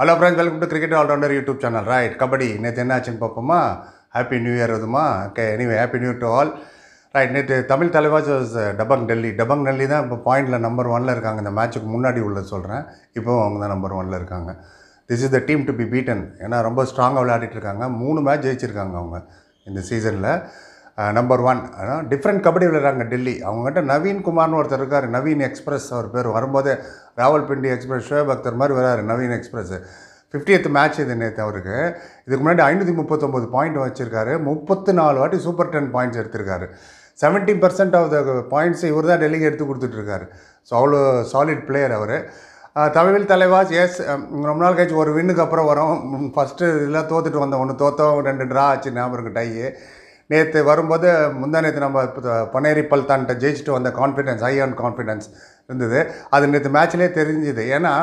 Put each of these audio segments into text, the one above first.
hello friends welcome to cricket all rounder YouTube channel right kabaddi நேற்று என்ன ஆச்சுன்னு பார்ப்போமா ஹாப்பி நியூ இயர் அதுமா okay anyway happy new to all right நேற்று தமிழ் தலைவாஸ் டபங் டெல்லி டபங் டெல்லி தான் இப்போ பாயிண்டில் நம்பர் ஒனில் இருக்காங்க இந்த மேட்சுக்கு முன்னாடி உள்ளது சொல்கிறேன் இப்போவும் அவங்க தான் நம்பர் ஒனில் இருக்காங்க this is the team to be beaten ஏன்னா ரொம்ப ஸ்ட்ராங்காக விளையாடிட்டு இருக்காங்க மூணு மேட்ச் ஜெயிச்சிருக்காங்க அவங்க இந்த சீசனில் நம்பர் ஒன் டிஃப்ரெண்ட் கபடி விளையாடுறாங்க டெல்லி அவங்ககிட்ட நவீன் குமார்னு ஒருத்தர் இருக்கார் நவீன் எக்ஸ்பிரஸ் அவர் பேர் வரும்போதே ராவல்பிண்டி எக்ஸ்பிரஸ் ஷோயப் அக்தர் மாதிரி வராரு நவீன் எக்ஸ்பிரஸ் ஃபிஃப்டியத் மேட்ச் இது நேற்று அவருக்கு இதுக்கு முன்னாடி ஐநூற்றி முப்பத்தொம்பது பாயிண்ட் வச்சுருக்காரு முப்பத்து நாலு வாட்டி சூப்பர் டென் பாயிண்ட்ஸ் எடுத்திருக்காரு seventy percent of the points இவர் தான் டெல்லிக்கு எடுத்து கொடுத்துட்ருக்காரு ஸோ அவ்வளோ சாலிட் பிளேயர் அவர் தமிழில் தலைவாஸ் எஸ் ரொம்ப நாள் கழிச்சு ஒரு வின்னுக்கு அப்புறம் வரும் ஃபஸ்ட்டு இதெல்லாம் தோத்துட்டு வந்தோம் ஒன்று தோத்தோம் ரெண்டு ட்ரா ஆச்சு ஞாபகம் இருக்கு டையே நேற்று வரும்போது முந்தா நேற்று நம்ம பல் பல்தான்ட்ட ஜெயிச்சுட்டு வந்த கான்ஃபிடென்ஸ் ஐ ஆன் கான்ஃபிடென்ஸ் இருந்தது அது நேற்று மேட்ச்லேயே தெரிஞ்சுது ஏன்னா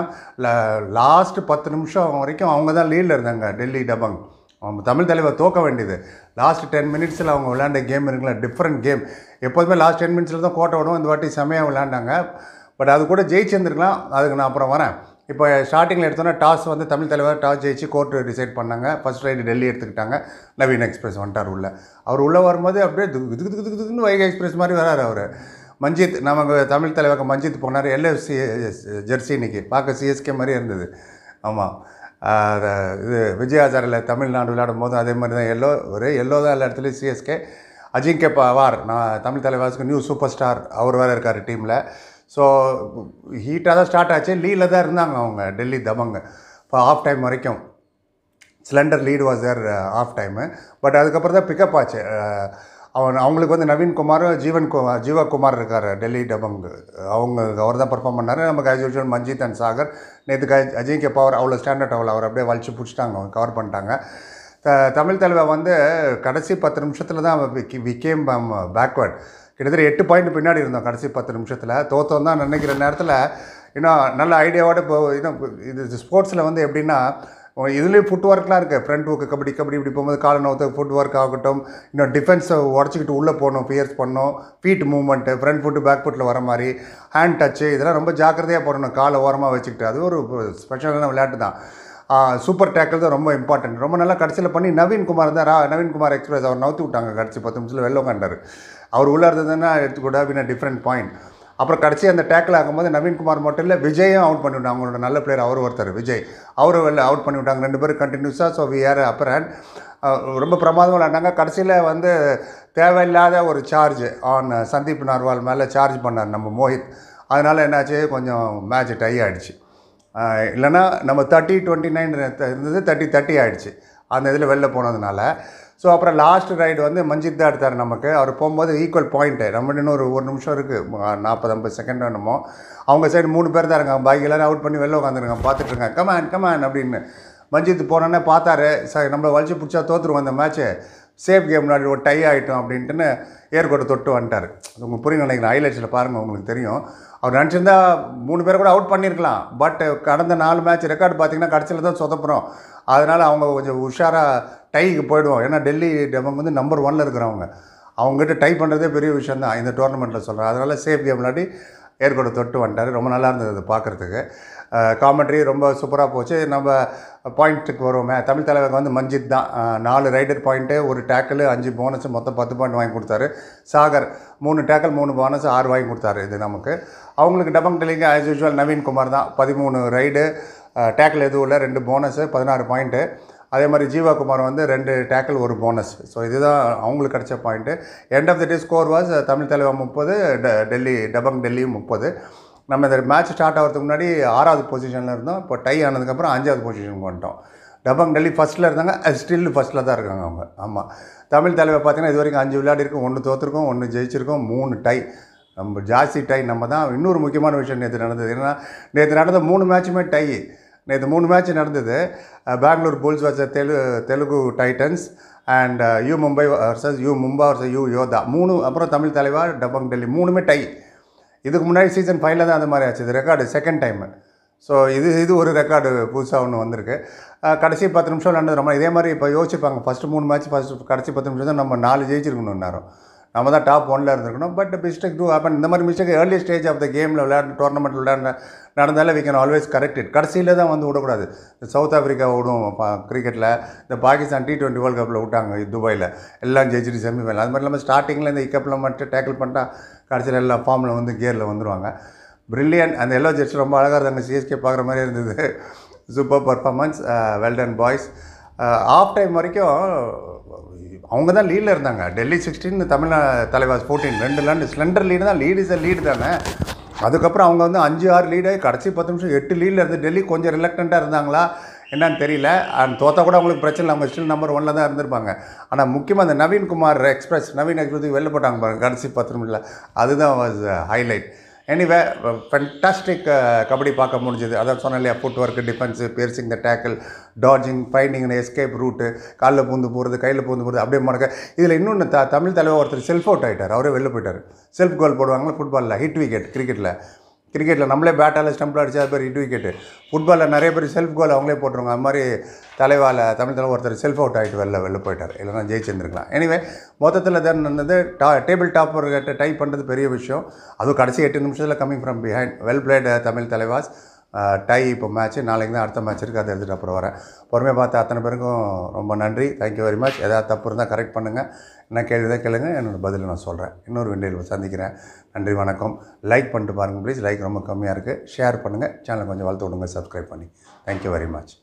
லாஸ்ட் பத்து நிமிஷம் வரைக்கும் அவங்க தான் லீடில் இருந்தாங்க டெல்லி டபங் அவங்க தமிழ் தலைவர் தோக்க வேண்டியது லாஸ்ட் டென் மினிட்ஸில் அவங்க விளையாண்ட கேம் இருக்குங்களா டிஃப்ரெண்ட் கேம் எப்போதுமே லாஸ்ட் டென் மினிட்ஸில் தான் கோட்டை விடும் இந்த வாட்டி செமையாக விளையாண்டாங்க பட் அது கூட ஜெயிச்சிருந்துருக்கலாம் அதுக்கு நான் அப்புறம் வரேன் இப்போ ஸ்டார்டிங்கில் எடுத்தோன்னா டாஸ் வந்து தமிழ் தலைவர் டாஸ் ஜெயிச்சு கோர்ட்டு டிசைட் பண்ணாங்க ஃபர்ஸ்ட் ரைடு டெல்லி எடுத்துக்கிட்டாங்க நவீன் எக்ஸ்பிரஸ் வந்துட்டார் உள்ள அவர் உள்ளே வரும்போது அப்படியே இதுக்கு இதுக்கு இதுக்குன்னு வைகை எக்ஸ்பிரஸ் மாதிரி வராரு அவர் மஞ்சித் நமக்கு தமிழ் தலைவர் மஞ்சித் போனார் எல்எஃப்சி ஜெர்சி இன்னைக்கு பார்க்க சிஎஸ்கே மாதிரி இருந்தது ஆமாம் இது விஜயாச்சாரில் தமிழ்நாடு விளையாடும் போதும் அதே மாதிரி தான் எல்லோ ஒரு எல்லோ தான் எல்லா இடத்துலையும் சிஎஸ்கே அஜிங்கே பவார் நான் தமிழ் தலைவாசுக்கு நியூ சூப்பர் ஸ்டார் அவர் வேறு இருக்கார் டீமில் ஸோ ஹீட்டாக தான் ஸ்டார்ட் ஆச்சு லீடில் தான் இருந்தாங்க அவங்க டெல்லி தபங்க இப்போ ஆஃப் டைம் வரைக்கும் slender lead was there half time but அதுக்கப்புறம் தான் பிக்கப் ஆச்சு uh, அவன் அவங்களுக்கு வந்து நவீன்குமாரும் ஜீவன் குமார் ஜீவகுமார் இருக்கார் டெல்லி டபங் அவங்க அவர் தான் பர்ஃபார்ம் பண்ணார் நமக்கு as usual Manjeet and Sagar நேற்று அஜிங்க பவர் அவ்வளோ ஸ்டாண்டர்ட் அவ்வளோ அவர் அப்படியே வலிச்சு பிடிச்சிட்டாங்க அவங்க கவர் பண்ணிட்டாங்க த தமிழ் தலைவர் வந்து கடைசி பத்து நிமிஷத்தில் தான் வி கேம் பேக்வேர்ட் கிட்டத்தட்ட எட்டு பாயிண்ட் பின்னாடி இருந்தோம் கடைசி பத்து நிமிஷத்தில் தோத்தம் தான் நினைக்கிற நேரத்தில் இன்னும் நல்ல ஐடியாவோட இப்போ இது ஸ்போர்ட்ஸில் வந்து எப்படின்னா இதுலேயும் ஃபுட் ஒர்க்லாம் இருக்குது ஃப்ரண்ட் ஒர்க்கு கபடி கபடி இப்படி போகும்போது காலை நோத்து ஃபுட் ஒர்க் ஆகட்டும் இன்னும் டிஃபென்ஸை உடச்சிக்கிட்டு உள்ளே போகணும் பியர்ஸ் பண்ணணும் feet movement front foot back ஃபுட்டில் வர மாதிரி ஹேண்ட் டச்சு இதெல்லாம் ரொம்ப ஜாக்கிரதையாக போடணும் காலை ஓரமாக வச்சுக்கிட்டு அது ஒரு ஸ்பெஷலான விளையாட்டு தான் சூப்பர் டேக்கிள் தான் ரொம்ப இம்பார்ட்டன்ட் ரொம்ப நல்லா கடைசியில் பண்ணி நவீன்குமார் தான் ரா நவீன்குமார் எக்ஸ்பிரஸ் அவர் நவுத்தி விட்டாங்க கடைசி பத்து நிமிஷத்தில் வெள்ளம் கண்டார் அவர் உள்ளே இருந்ததுன்னா எடுத்துக்கூட அப்படின்னா டிஃப்ரெண்ட் பாயிண்ட் அப்புறம் கடைசி அந்த டேக்கில் ஆகும்போது நவீன்குமார் மட்டும் இல்லை விஜயும் அவுட் பண்ணிவிட்டாங்க அவங்களோட நல்ல பிளேயர் அவர் ஒருத்தர் விஜய் அவரும் வெளில அவுட் பண்ணிவிட்டாங்க ரெண்டு பேரும் கண்டினியூஸாக so we are upper hand ரொம்ப பிரமாதம் விளாண்டாங்க கடைசியில் வந்து தேவையில்லாத ஒரு சார்ஜ் ஆன் சந்தீப் நார்வால் மேலே சார்ஜ் பண்ணார் நம்ம மோஹித் அதனால் என்னாச்சு கொஞ்சம் மேட்ச் டை ஆகிடுச்சு இல்லைன்னா நம்ம தேர்ட்டி டுவெண்ட்டி நைன் இருந்தது தேர்ட்டி தேர்ட்டி ஆகிடுச்சு அந்த இதில் வெளில போனதுனால ஸோ அப்புறம் லாஸ்ட் ரைடு வந்து மஞ்சித் தான் எடுத்தார் நமக்கு அவர் போகும்போது ஈக்குவல் பாயிண்ட்டு நம்ம இன்னொரு ஒரு ஒரு நிமிஷம் இருக்குது நாற்பது ஐம்பது செகண்ட் வேணுமோ அவங்க சைடு மூணு பேர் தான் இருக்காங்க பைக் எல்லாரும் அவுட் பண்ணி வெளில உட்காந்துருக்காங்க பார்த்துட்ருக்காங்க கமான் கமான் அப்படின்னு மஞ்சித் போனோன்னே பார்த்தாரு சார் நம்மளை வலிச்சு பிடிச்சா தோற்றுருவோம் அந்த மேட்ச்சு சேஃப் கேம் முன்னாடி ஒரு டை ஆகிட்டோம் அப்படின்ட்டுன்னு ஏற்கோட்டை தொட்டு வந்துட்டார் உங்களுக்கு புரியும் நினைக்கிறேன் ஹைலைட்ஸில் பாருங்கள் உங்களுக்கு தெரியும் அவர் நினச்சிருந்தா மூணு பேர் கூட அவுட் பண்ணியிருக்கலாம் பட் கடந்த நாலு மேட்ச் ரெக்கார்டு பார்த்தீங்கன்னா கடைசியில் தான் சொதப்புறோம் அதனால் அவங்க கொஞ்சம் உஷாராக டைக்கு போயிடுவோம் ஏன்னா டெல்லி அவங்க வந்து நம்பர் ஒனில் இருக்கிறவங்க அவங்ககிட்ட டை பண்ணுறதே பெரிய விஷயம் தான் இந்த டோர்னமெண்ட்டில் சொல்கிறேன் அதனால் சேஃப் கேம் விளையாடி ஏற்கோடு தொட்டு வந்துட்டார் ரொம்ப நல்லா இருந்தது அது பார்க்குறதுக்கு காமெண்ட்ரி ரொம்ப சூப்பராக போச்சு நம்ம பாயிண்ட்டுக்கு வருவோமே தமிழ் தலைவருக்கு வந்து மஞ்சித் தான் நாலு ரைடர் பாயிண்ட்டு ஒரு டேக்கிள் அஞ்சு போனஸ் மொத்தம் பத்து பாயிண்ட் வாங்கி கொடுத்தாரு சாகர் மூணு டேக்கிள் மூணு போனஸ் ஆறு வாங்கி கொடுத்தாரு இது நமக்கு அவங்களுக்கு டபங் டெலிங்க ஆஸ் யூஸ்வல் நவீன்குமார் தான் பதிமூணு ரைடு டேக்கிள் எதுவும் இல்லை ரெண்டு போனஸு பதினாறு பாயிண்ட்டு அதே மாதிரி ஜீவாகுமார் வந்து ரெண்டு டேக்கிள் ஒரு போனஸ் ஸோ இதுதான் அவங்களுக்கு கிடச்ச point end of the day score was Tamil Thalaivas முப்பது டெல்லி டபங் டெல்லியும் முப்பது நம்ம இந்த மேட்ச் ஸ்டார்ட் ஆகிறதுக்கு முன்னாடி ஆறாவது பொசிஷனில் இருந்தோம் இப்போ டை ஆனதுக்கப்புறம் அஞ்சாவது பொசிஷனுக்கு வந்துட்டோம் டபங் டெல்லி ஃபஸ்ட்டில் இருந்தாங்க அது ஸ்டில் ஃபஸ்ட்டில் தான் இருக்காங்க அவங்க ஆமாம் தமிழ் தலைவர் பார்த்திங்கன்னா இது வரைக்கும் அஞ்சு விளையாடி இருக்கும் ஒன்று தோற்றுருக்கோம் ஒன்று ஜெயிச்சிருக்கோம் மூணு டை நம்ம ஜாஸ்தி டை நம்ம தான் இன்னொரு முக்கியமான விஷயம் நேற்று நடந்தது ஏன்னா நேற்று நடந்த மூணு மேட்சுமே டை நேற்று மூணு மேட்ச் நடந்தது பெங்களூர் புல்ஸ் வச்ச தெலு Telugu titans and U Mumbai versus U Mumba versus U Yoddha மூணு அப்புறம் தமிழ் தலைவர் டபங் டெல்லி மூணுமே டை இதுக்கு முன்னாடி சீசன் ஃபைவ்ல தான் அந்த மாதிரி ஆச்சு இது ரெக்கார்டு செகண்ட் டைமு ஸோ இது இது ஒரு ரெக்கார்டு புதுசாக ஒன்று வந்திருக்கு கடைசி பத்து நிமிஷம் நடந்தது ரொம்ப இதே மாதிரி இப்போ யோசிச்சுப்பாங்க ஃபஸ்ட்டு மூணு மேட்ச் ஃபஸ்ட்டு கடைசி பத்து நிமிஷம் தான் நம்ம நாலு ஜெயிச்சிருக்கணும் நேரம் நம்ம தான் டாப் ஒனில் இருந்திருக்கணும் பட் மிஸ்டேக் டூ ஹேப்பன் இந்த மாதிரி mistake early stage of the கேமில் விளையாட டோர்னமெண்ட் விளையாட நடந்தாலும் வி கேன் ஆல்வேஸ் கரெக்ட் கடைசியில் தான் வந்து விடக்கூடாது சவுத் ஆஃப்ரிக்கா விடும் கிரிக்கெட்டில் இந்த பாகிஸ்தான் டி டுவெண்ட்டி வேர்ல்டு கப்பில் விட்டாங்க துபாயில் எல்லாம் ஜெயிச்சிட்டு செமிஃபைனல் அது மாதிரி இல்லாமல் ஸ்டார்டிங்கில் இந்த இக்கப்பில் மட்டும் டேக்கிள் பண்ணிட்டா கடைசியில் எல்லா ஃபார்மில் வந்து கியரில் வந்துடுவாங்க பிரில்லியன் அந்த எல்லோ ஜெட்ஸ் ரொம்ப அழகாக இருந்தாங்க சிஎஸ்கே பார்க்குற மாதிரி இருந்தது super performance well done boys half time வரைக்கும் அவங்க தான் லீடில் இருந்தாங்க டெல்லி சிக்ஸ்டீன் தமிழ்நாடு தலைவாஸ் ஃபோர்டீன் ரெண்டு லேண்டு ஸ்லெண்டர் லீடு தான் லீடு இஸ் லீடு தானே அதுக்கப்புறம் அவங்க வந்து அஞ்சு ஆறு லீடாகி கடைசி பத்து நிமிஷம் எட்டு லீடில் இருந்து டெல்லி கொஞ்சம் ரிலக்டண்ட்டாக இருந்தாங்களா என்னன்னு தெரியல அண்ட் தோத்தா கூட அவங்களுக்கு பிரச்சனை அவங்க ஸ்டில் நம்பர் ஒன்ல தான் இருந்திருப்பாங்க ஆனால் முக்கியமாக அந்த நவீன்குமார் எக்ஸ்பிரஸ் நவீன் எக்ஸ்பிரஸ் வெளில போட்டாங்க கடைசி பத்து நிமிஷத்தில் அதுதான் was highlight anyway fantastic uh, uh, kabaddi பார்க்க முடிஞ்சது அதான் சொன்னேன் இல்லையா footwork defence piercing the tackle dodging finding escape route காலில் பூந்து போகிறது கையில் பூந்து போகிறது அப்படியே மறக்க இதில் இன்னொன்று த தமிழ் தலைவர் ஒருத்தர் செல்ஃப் அவுட் ஆகிட்டார் அவரே வெளில போயிட்டார் செல்ஃப் கோல் போடுவாங்களா ஃபுட்பாலில் ஹிட் விக்கெட் கிரிக்கெட்டில் கிரிக்கெட்டில் நம்மளே பேட்டால் ஸ்டம்பில் அடிச்சு அது பேர் இட் விக்கெட்டு ஃபுட்பாலில் நிறைய பேர் செல்ஃப் கோல் அவங்களே போட்டுருவாங்க அது மாதிரி தலைவால் தமிழ் தலைவர் ஒருத்தர் செல்ஃப் அவுட் ஆகிட்டு வெளில வெளில போயிட்டார் இல்லைனா ஜெயிச்சிருந்துருக்கலாம் எனிவே மொத்தத்தில் தான் நடந்தது டா டேபிள் டாப்பர்கிட்ட டைப் பண்ணுறது பெரிய விஷயம் அதுவும் கடைசி எட்டு நிமிஷத்தில் coming from behind well played Tamil Thalaivas tie இப்போ மேட்ச்சு நாளைக்கு தான் அடுத்த மேட்ச் இருக்குது அதை எடுத்துகிட்டு அப்புறம் வரேன் பொறுமையாக பார்த்து அத்தனை பேருக்கும் ரொம்ப நன்றி தேங்க்யூ வெரி மச் எதாவது தப்பு இருந்தால் கரெக்ட் பண்ணுங்கள் என்ன கேள்வி தான் கேளுங்கள் என்னோடய பதில் நான் சொல்கிறேன் இன்னொரு வெண்டியில் சந்திக்கிறேன் நன்றி வணக்கம் லைக் பண்ணிட்டு பாருங்கள் ப்ளீஸ் லைக் ரொம்ப கம்மியாக இருக்குது ஷேர் பண்ணுங்கள் சேனலை கொஞ்சம் வளர்த்து விடுங்க சப்ஸ்கிரைப் பண்ணி தேங்க்யூ வெரி மச்